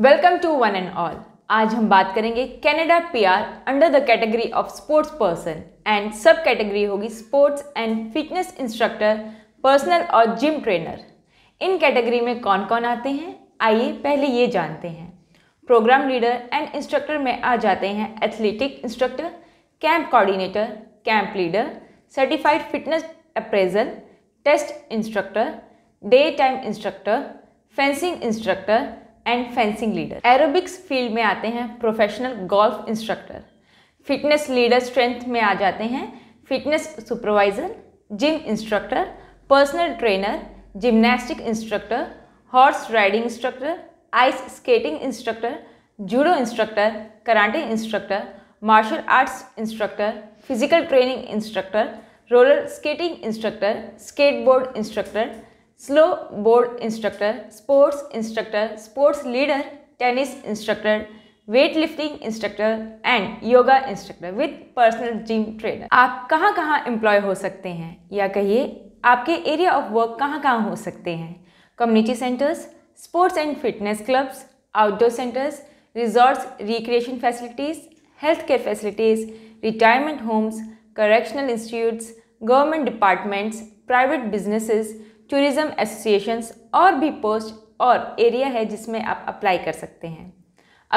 Welcome to one and all आज हम बात करेंगे P PR under the category of sports person and sub category होगी sports and fitness instructor personal और gym trainer इन category में कौन कौन आते हैं आइए पहले ये जानते हैं प्रोग्राम लीडर एंड इंस्ट्रक्टर में आ जाते हैं athletic instructor camp coordinator camp leader certified fitness appraisal test instructor day time instructor fencing instructor and fencing leader aerobics field में आते हैं professional golf instructor fitness leader strength में आ जाते हैं fitness supervisor gym instructor personal trainer gymnastic instructor horse riding instructor ice skating instructor judo instructor karate instructor martial arts instructor physical training instructor roller skating instructor skateboard instructor snowboard instructor sports instructor sports leader tennis instructor weight lifting instructor and yoga instructor with personal gym trainer आप कहाँ कहाँ employ हो सकते हैं या कहिए आपके area of work कहाँ कहाँ हो सकते हैं community centres sports and fitness clubs outdoor centres resorts recreation facilities health care facilities retirement homes correctional institutes government departments private businesses tourism associations और भी पोस्ट और एरिया है जिसमें आप अप्लाई कर सकते हैं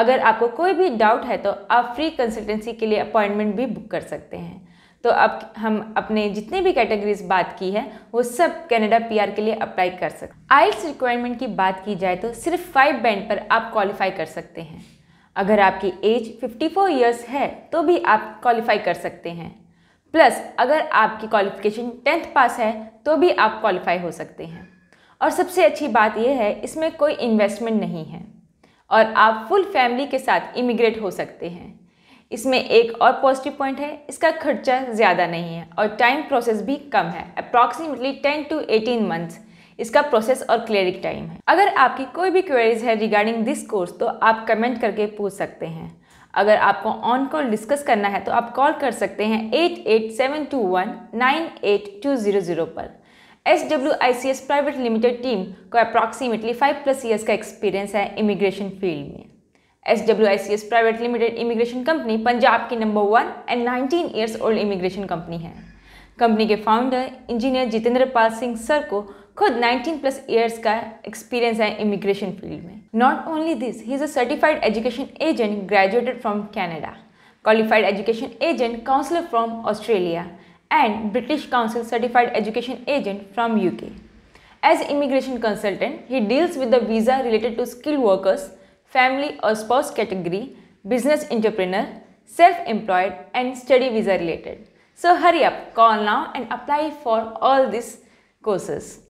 अगर आपको कोई भी डाउट है तो आप फ्री कंसल्टेंसी के लिए अपॉइंटमेंट भी बुक कर सकते हैं तो अब हम अपने जितने भी कैटेगरीज बात की है वो सब कनाडा पीआर के लिए अप्लाई कर सकते हैं आइल्स रिक्वायरमेंट की बात की जाए तो सिर्फ फाइव बैंड पर आप क्वालिफाई कर सकते हैं अगर आपकी एज 54 इयर्स है तो भी आप क्वालिफाई कर सकते हैं प्लस अगर आपकी क्वालिफिकेशन टेंथ पास है तो भी आप क्वालिफाई हो सकते हैं और सबसे अच्छी बात यह है इसमें कोई इन्वेस्टमेंट नहीं है और आप फुल फैमिली के साथ इमिग्रेट हो सकते हैं इसमें एक और पॉजिटिव पॉइंट है इसका खर्चा ज़्यादा नहीं है और टाइम प्रोसेस भी कम है approximately ten to eighteen months इसका प्रोसेस और क्लियरिक टाइम है अगर आपकी कोई भी क्वेरीज है रिगार्डिंग दिस कोर्स तो आप कमेंट करके पूछ सकते हैं अगर आपको ऑन कॉल डिस्कस करना है तो आप कॉल कर सकते हैं eight eight seven two one nine eight two zero zero पर S W I C S private limited team को अप्रॉक्सीमेटली फाइव प्लस ईयर्स का एक्सपीरियंस है इमिग्रेशन फील्ड में S W I C S private limited immigration company Punjab की number one and nineteen years old immigration company है company के founder engineer Jitendra Pal Singh sir को खुद 19 plus years का एक्सपीरियंस है इमिग्रेशन फील्ड में Not only this, he is a certified education agent graduated from Canada, qualified education agent counselor from Australia and British Council certified education agent from UK. As immigration consultant, he deals with the visa related to skilled workers, family or spouse category, business entrepreneur, self-employed and study visa related. So hurry up, call now and apply for all these courses.